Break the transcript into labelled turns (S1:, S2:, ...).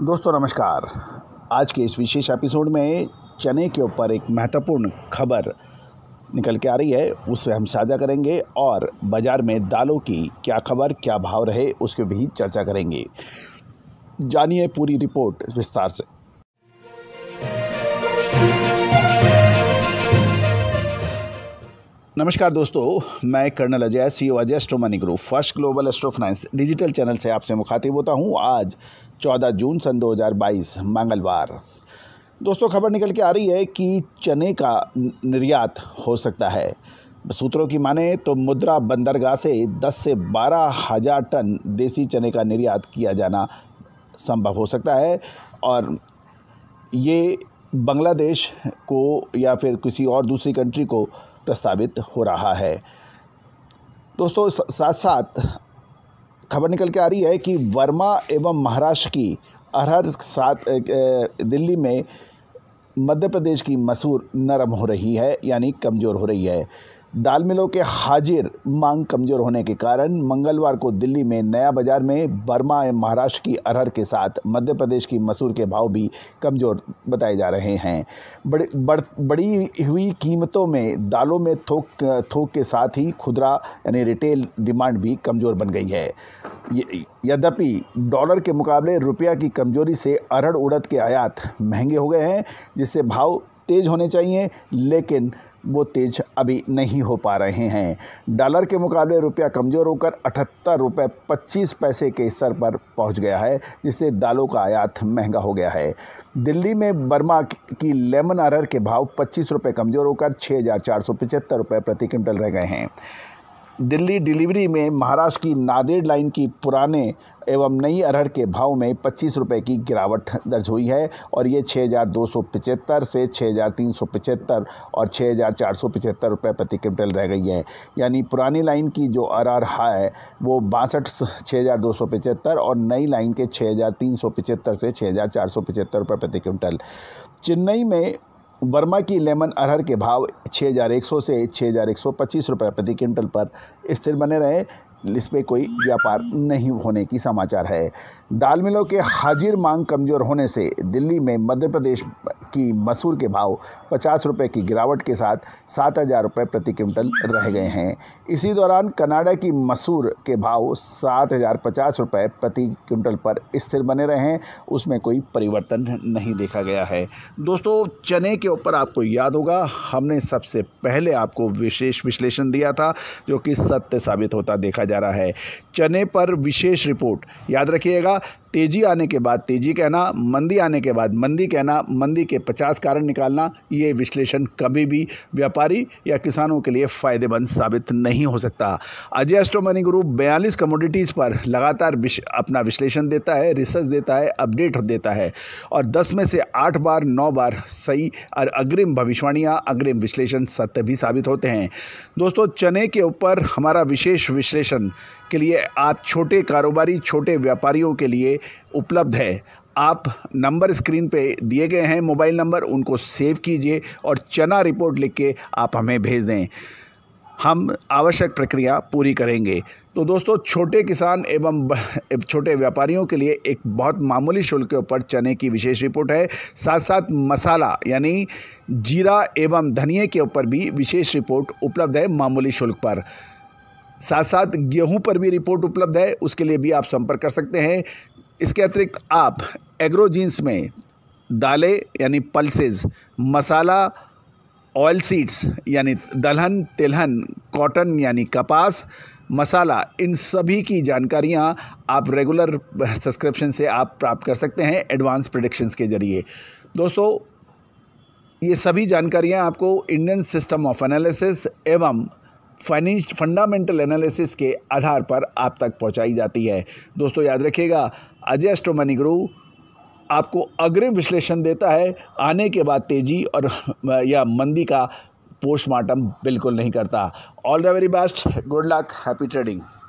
S1: दोस्तों नमस्कार आज के इस विशेष एपिसोड में चने के ऊपर एक महत्वपूर्ण खबर निकल के आ रही है उससे हम साझा करेंगे और बाज़ार में दालों की क्या खबर क्या भाव रहे उसके भी चर्चा करेंगे जानिए पूरी रिपोर्ट विस्तार से नमस्कार दोस्तों मैं colonel Ajay C O e Ajay astro money group first global astro finance digital channel से आपसे मुखातिब होता हूं आज 14 जून सन 2022 मंगलवार दोस्तों खबर निकल के आ रही है कि चने का निर्यात हो सकता है सूत्रों की माने तो मुद्रा बंदरगाह से 10 से बारह हज़ार टन देसी चने का निर्यात किया जाना संभव हो सकता है और ये बांग्लादेश को या फिर किसी और दूसरी कंट्री को प्रस्तावित हो रहा है दोस्तों साथ साथ खबर निकल के आ रही है कि वर्मा एवं महाराष्ट्र की अरहर साथ दिल्ली में मध्य प्रदेश की मसूर नरम हो रही है यानी कमज़ोर हो रही है दाल मिलों के हाजिर मांग कमजोर होने के कारण मंगलवार को दिल्ली में नया बाजार में बर्मा एवं महाराष्ट्र की अरहर के साथ मध्य प्रदेश की मसूर के भाव भी कमजोर बताए जा रहे हैं बड़ी बढ़, बड़ी हुई कीमतों में दालों में थोक थोक के साथ ही खुदरा यानी रिटेल डिमांड भी कमज़ोर बन गई है यद्यपि डॉलर के मुकाबले रुपया की कमजोरी से अरहर उड़द के आयात महंगे हो गए हैं जिससे भाव तेज़ होने चाहिए लेकिन वो तेज अभी नहीं हो पा रहे हैं डॉलर के मुकाबले रुपया कमज़ोर होकर अठहत्तर रुपये पच्चीस पैसे के स्तर पर पहुंच गया है जिससे दालों का आयात महंगा हो गया है दिल्ली में बर्मा की लेमन अरहर के भाव पच्चीस रुपये कमज़ोर होकर छः हज़ार चार सौ पचहत्तर रुपये प्रति क्विंटल रह गए हैं दिल्ली डिलीवरी में महाराष्ट्र की नादेड़ लाइन की पुराने एवं नई अरहर के भाव में पच्चीस रुपये की गिरावट दर्ज हुई है और ये छः हज़ार दो सौ पचहत्तर से छः हज़ार तीन सौ पचहत्तर और छः हज़ार चार सौ पचहत्तर रुपये प्रति क्विंटल रह गई है यानी पुरानी लाइन की जो अरहर है वो बासठ छः हज़ार दो सौ पचहत्तर और नई लाइन के छः हज़ार तीन सौ पचहत्तर से छः हज़ार चार सौ पचहत्तर रुपये प्रति क्विंटल चेन्नई में वर्मा की लेमन अरहर के भाव छः हज़ार एक सौ से छः हज़ार एक सौ पच्चीस रुपये प्रति क्विंटल पर स्थिर बने रहे इसमें कोई व्यापार नहीं होने की समाचार है दाल मिलों के हाजिर मांग कमज़ोर होने से दिल्ली में मध्य प्रदेश की मसूर के भाव पचास रुपये की गिरावट के साथ सात हज़ार रुपये प्रति क्विंटल रह गए हैं इसी दौरान कनाडा की मसूर के भाव सात हज़ार पचास रुपये प्रति क्विंटल पर स्थिर बने रहे हैं उसमें कोई परिवर्तन नहीं देखा गया है दोस्तों चने के ऊपर आपको याद होगा हमने सबसे पहले आपको विशेष विश्लेषण दिया था जो कि सत्य साबित होता देखा जा रहा है चने पर विशेष रिपोर्ट याद रखिएगा तेज़ी आने के बाद तेज़ी कहना मंदी आने के बाद मंदी कहना मंदी के 50 कारण निकालना ये विश्लेषण कभी भी व्यापारी या किसानों के लिए फ़ायदेमंद साबित नहीं हो सकता अजय एस्ट्रो मनी ग्रुप बयालीस कमोडिटीज़ पर लगातार विश, अपना विश्लेषण देता है रिसर्च देता है अपडेट देता है और दस में से आठ बार नौ बार सही और अग्रिम भविष्यवाणियाँ अग्रिम विश्लेषण सत्य भी साबित होते हैं दोस्तों चने के ऊपर हमारा विशेष विश्लेषण के लिए आप छोटे कारोबारी छोटे व्यापारियों के लिए उपलब्ध है आप नंबर स्क्रीन पे दिए गए हैं मोबाइल नंबर उनको सेव कीजिए और चना रिपोर्ट लिख के आप हमें भेज दें हम आवश्यक प्रक्रिया पूरी करेंगे तो दोस्तों छोटे किसान एवं छोटे व्यापारियों के लिए एक बहुत मामूली शुल्क के ऊपर चने की विशेष रिपोर्ट है साथ साथ मसाला यानी जीरा एवं धनिए के ऊपर भी विशेष रिपोर्ट उपलब्ध है मामूली शुल्क पर साथ साथ गेहूं पर भी रिपोर्ट उपलब्ध है उसके लिए भी आप संपर्क कर सकते हैं इसके अतिरिक्त आप एग्रोजींस में दालें यानी पल्सेज मसाला ऑयल सीड्स यानी दलहन तिलहन कॉटन यानी कपास मसाला इन सभी की जानकारियां आप रेगुलर सब्सक्रिप्शन से आप प्राप्त कर सकते हैं एडवांस प्रडिक्शंस के जरिए दोस्तों ये सभी जानकारियां आपको इंडियन सिस्टम ऑफ एनालिसिस एवं फाइनेंश फंडामेंटल एनालिसिस के आधार पर आप तक पहुंचाई जाती है दोस्तों याद रखिएगा अजय एस्ट्रोमनी गुरु आपको अग्रिम विश्लेषण देता है आने के बाद तेजी और या मंदी का पोस्टमार्टम बिल्कुल नहीं करता all the very best good luck happy trading